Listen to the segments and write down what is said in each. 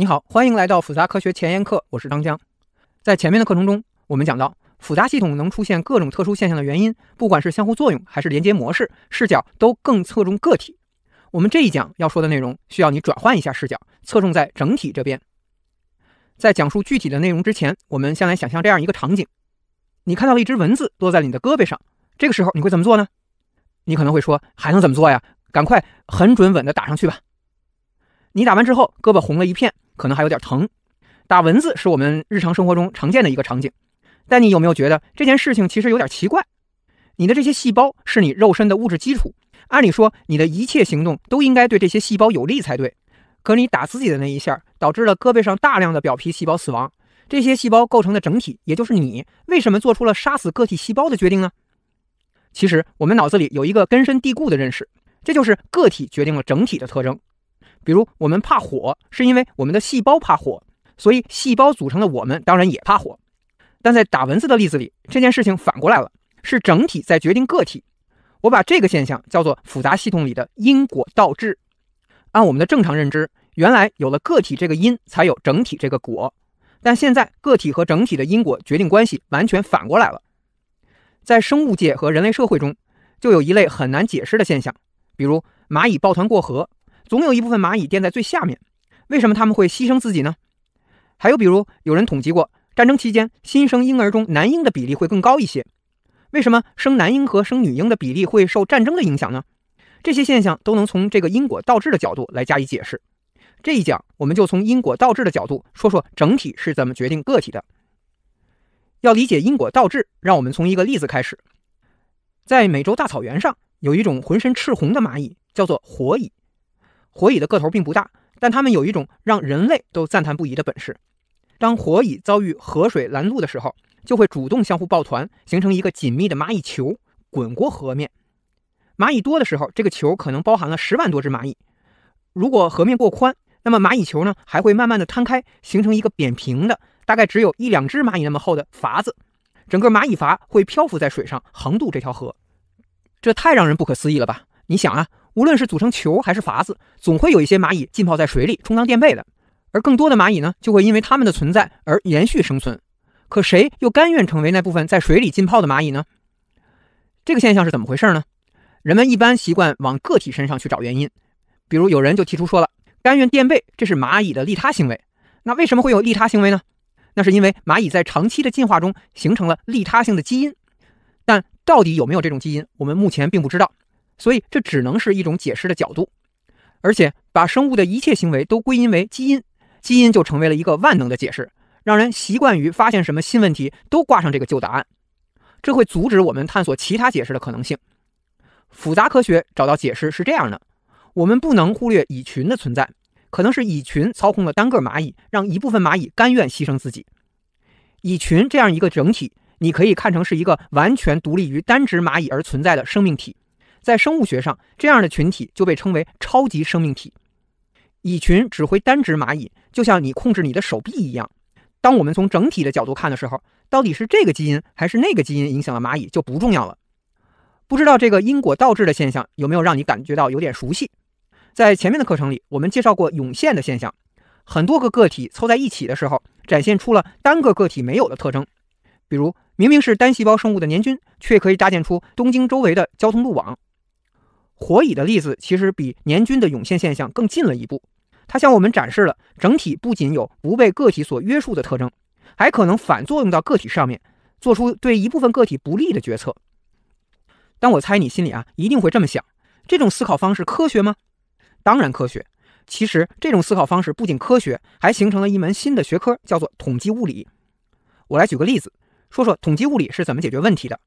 你好，欢迎来到复杂科学前沿课，我是张江。在前面的课程中，我们讲到复杂系统能出现各种特殊现象的原因，不管是相互作用还是连接模式，视角都更侧重个体。我们这一讲要说的内容，需要你转换一下视角，侧重在整体这边。在讲述具体的内容之前，我们先来想象这样一个场景：你看到了一只蚊子落在你的胳膊上，这个时候你会怎么做呢？你可能会说，还能怎么做呀？赶快很准稳的打上去吧。你打完之后，胳膊红了一片，可能还有点疼。打蚊子是我们日常生活中常见的一个场景，但你有没有觉得这件事情其实有点奇怪？你的这些细胞是你肉身的物质基础，按理说你的一切行动都应该对这些细胞有利才对。可你打自己的那一下，导致了胳膊上大量的表皮细胞死亡，这些细胞构成的整体，也就是你，为什么做出了杀死个体细胞的决定呢？其实我们脑子里有一个根深蒂固的认识，这就是个体决定了整体的特征。比如我们怕火，是因为我们的细胞怕火，所以细胞组成的我们当然也怕火。但在打蚊子的例子里，这件事情反过来了，是整体在决定个体。我把这个现象叫做复杂系统里的因果倒置。按我们的正常认知，原来有了个体这个因，才有整体这个果，但现在个体和整体的因果决定关系完全反过来了。在生物界和人类社会中，就有一类很难解释的现象，比如蚂蚁抱团过河。总有一部分蚂蚁垫在最下面，为什么他们会牺牲自己呢？还有比如，有人统计过，战争期间新生婴儿中男婴的比例会更高一些。为什么生男婴和生女婴的比例会受战争的影响呢？这些现象都能从这个因果倒置的角度来加以解释。这一讲我们就从因果倒置的角度说说整体是怎么决定个体的。要理解因果倒置，让我们从一个例子开始。在美洲大草原上有一种浑身赤红的蚂蚁，叫做火蚁。火蚁的个头并不大，但它们有一种让人类都赞叹不已的本事。当火蚁遭遇河水拦路的时候，就会主动相互抱团，形成一个紧密的蚂蚁球，滚过河面。蚂蚁多的时候，这个球可能包含了十万多只蚂蚁。如果河面过宽，那么蚂蚁球呢还会慢慢的摊开，形成一个扁平的，大概只有一两只蚂蚁那么厚的筏子。整个蚂蚁筏会漂浮在水上，横渡这条河。这太让人不可思议了吧？你想啊。无论是组成球还是筏子，总会有一些蚂蚁浸泡在水里充当垫背的，而更多的蚂蚁呢，就会因为它们的存在而延续生存。可谁又甘愿成为那部分在水里浸泡的蚂蚁呢？这个现象是怎么回事呢？人们一般习惯往个体身上去找原因，比如有人就提出说了，甘愿垫背，这是蚂蚁的利他行为。那为什么会有利他行为呢？那是因为蚂蚁在长期的进化中形成了利他性的基因，但到底有没有这种基因，我们目前并不知道。所以，这只能是一种解释的角度，而且把生物的一切行为都归因为基因，基因就成为了一个万能的解释，让人习惯于发现什么新问题都挂上这个旧答案，这会阻止我们探索其他解释的可能性。复杂科学找到解释是这样的：我们不能忽略蚁群的存在，可能是蚁群操控了单个蚂蚁，让一部分蚂蚁甘愿牺牲自己。蚁群这样一个整体，你可以看成是一个完全独立于单只蚂蚁而存在的生命体。在生物学上，这样的群体就被称为超级生命体。蚁群指挥单只蚂蚁，就像你控制你的手臂一样。当我们从整体的角度看的时候，到底是这个基因还是那个基因影响了蚂蚁就不重要了。不知道这个因果倒置的现象有没有让你感觉到有点熟悉？在前面的课程里，我们介绍过涌现的现象，很多个个体凑在一起的时候，展现出了单个个体没有的特征。比如，明明是单细胞生物的粘菌，却可以搭建出东京周围的交通路网。火蚁的例子其实比年均的涌现现象更近了一步，它向我们展示了整体不仅有不被个体所约束的特征，还可能反作用到个体上面，做出对一部分个体不利的决策。但我猜你心里啊一定会这么想，这种思考方式科学吗？当然科学。其实这种思考方式不仅科学，还形成了一门新的学科，叫做统计物理。我来举个例子，说说统计物理是怎么解决问题的。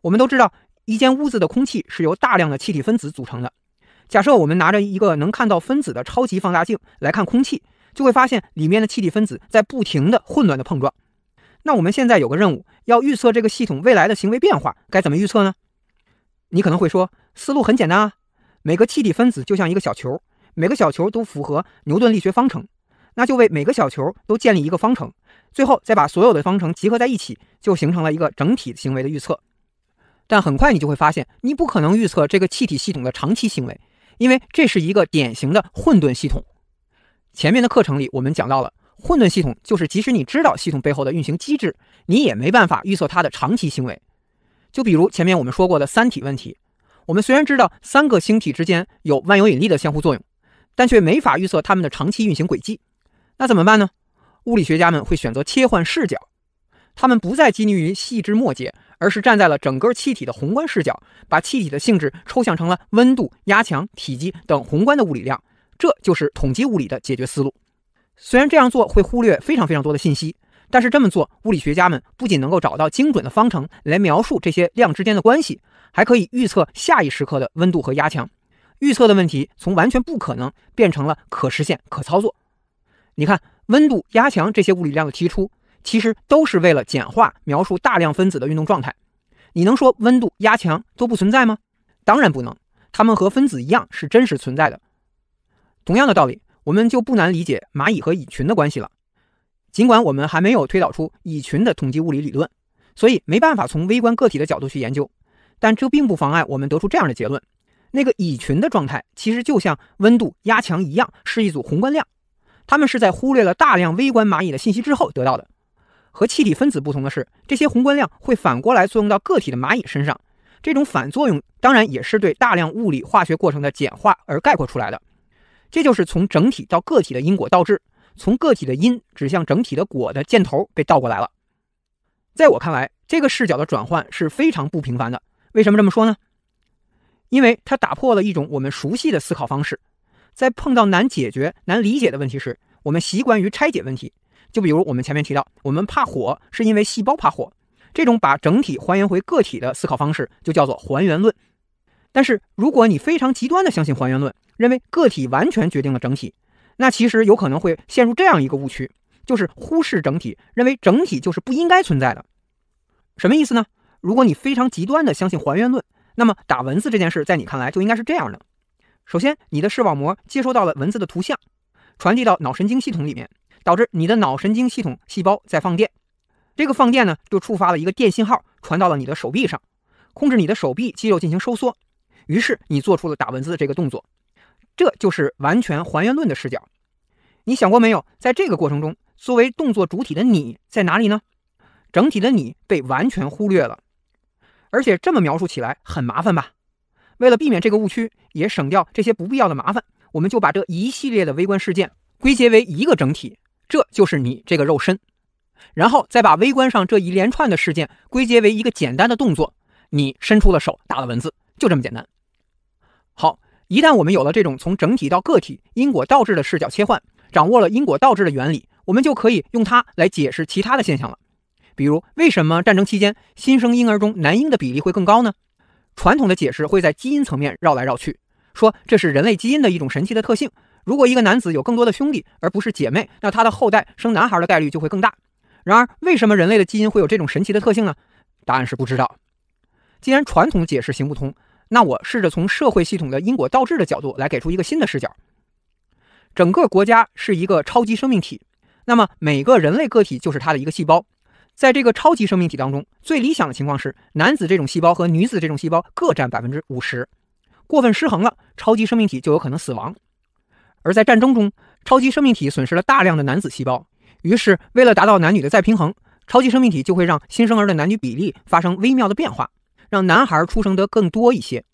我们都知道。一间屋子的空气是由大量的气体分子组成的。假设我们拿着一个能看到分子的超级放大镜来看空气，就会发现里面的气体分子在不停的混乱的碰撞。那我们现在有个任务，要预测这个系统未来的行为变化，该怎么预测呢？你可能会说，思路很简单啊，每个气体分子就像一个小球，每个小球都符合牛顿力学方程，那就为每个小球都建立一个方程，最后再把所有的方程集合在一起，就形成了一个整体行为的预测。但很快你就会发现，你不可能预测这个气体系统的长期行为，因为这是一个典型的混沌系统。前面的课程里，我们讲到了混沌系统，就是即使你知道系统背后的运行机制，你也没办法预测它的长期行为。就比如前面我们说过的三体问题，我们虽然知道三个星体之间有万有引力的相互作用，但却没法预测它们的长期运行轨迹。那怎么办呢？物理学家们会选择切换视角，他们不再拘泥于细枝末节。而是站在了整个气体的宏观视角，把气体的性质抽象成了温度、压强、体积等宏观的物理量，这就是统计物理的解决思路。虽然这样做会忽略非常非常多的信息，但是这么做，物理学家们不仅能够找到精准的方程来描述这些量之间的关系，还可以预测下一时刻的温度和压强。预测的问题从完全不可能变成了可实现、可操作。你看，温度、压强这些物理量的提出。其实都是为了简化描述大量分子的运动状态。你能说温度、压强都不存在吗？当然不能，它们和分子一样是真实存在的。同样的道理，我们就不难理解蚂蚁和蚁群的关系了。尽管我们还没有推导出蚁群的统计物理理论，所以没办法从微观个体的角度去研究，但这并不妨碍我们得出这样的结论：那个蚁群的状态其实就像温度、压强一样，是一组宏观量。它们是在忽略了大量微观蚂蚁的信息之后得到的。和气体分子不同的是，这些宏观量会反过来作用到个体的蚂蚁身上。这种反作用当然也是对大量物理化学过程的简化而概括出来的。这就是从整体到个体的因果倒置，从个体的因指向整体的果的箭头被倒过来了。在我看来，这个视角的转换是非常不平凡的。为什么这么说呢？因为它打破了一种我们熟悉的思考方式。在碰到难解决、难理解的问题时，我们习惯于拆解问题。就比如我们前面提到，我们怕火是因为细胞怕火，这种把整体还原回个体的思考方式就叫做还原论。但是如果你非常极端的相信还原论，认为个体完全决定了整体，那其实有可能会陷入这样一个误区，就是忽视整体，认为整体就是不应该存在的。什么意思呢？如果你非常极端的相信还原论，那么打文字这件事在你看来就应该是这样的：首先，你的视网膜接收到了文字的图像，传递到脑神经系统里面。导致你的脑神经系统细胞在放电，这个放电呢，就触发了一个电信号传到了你的手臂上，控制你的手臂肌肉进行收缩，于是你做出了打蚊子的这个动作。这就是完全还原论的视角。你想过没有，在这个过程中，作为动作主体的你在哪里呢？整体的你被完全忽略了，而且这么描述起来很麻烦吧？为了避免这个误区，也省掉这些不必要的麻烦，我们就把这一系列的微观事件归结为一个整体。这就是你这个肉身，然后再把微观上这一连串的事件归结为一个简单的动作：你伸出了手打了蚊子，就这么简单。好，一旦我们有了这种从整体到个体因果倒置的视角切换，掌握了因果倒置的原理，我们就可以用它来解释其他的现象了。比如，为什么战争期间新生婴儿中男婴的比例会更高呢？传统的解释会在基因层面绕来绕去，说这是人类基因的一种神奇的特性。如果一个男子有更多的兄弟而不是姐妹，那他的后代生男孩的概率就会更大。然而，为什么人类的基因会有这种神奇的特性呢？答案是不知道。既然传统解释行不通，那我试着从社会系统的因果倒置的角度来给出一个新的视角。整个国家是一个超级生命体，那么每个人类个体就是它的一个细胞。在这个超级生命体当中，最理想的情况是男子这种细胞和女子这种细胞各占百分之五十。过分失衡了，超级生命体就有可能死亡。而在战争中，超级生命体损失了大量的男子细胞，于是为了达到男女的再平衡，超级生命体就会让新生儿的男女比例发生微妙的变化，让男孩出生得更多一些。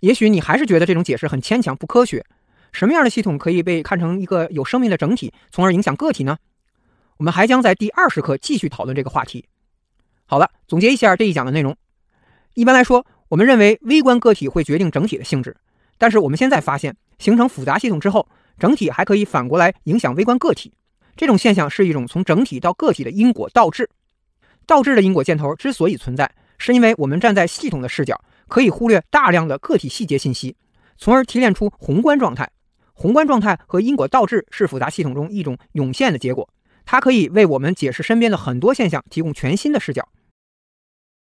也许你还是觉得这种解释很牵强、不科学。什么样的系统可以被看成一个有生命的整体，从而影响个体呢？我们还将在第二十课继续讨论这个话题。好了，总结一下这一讲的内容。一般来说，我们认为微观个体会决定整体的性质，但是我们现在发现。形成复杂系统之后，整体还可以反过来影响微观个体，这种现象是一种从整体到个体的因果倒置。倒置的因果箭头之所以存在，是因为我们站在系统的视角，可以忽略大量的个体细节信息，从而提炼出宏观状态。宏观状态和因果倒置是复杂系统中一种涌现的结果，它可以为我们解释身边的很多现象，提供全新的视角。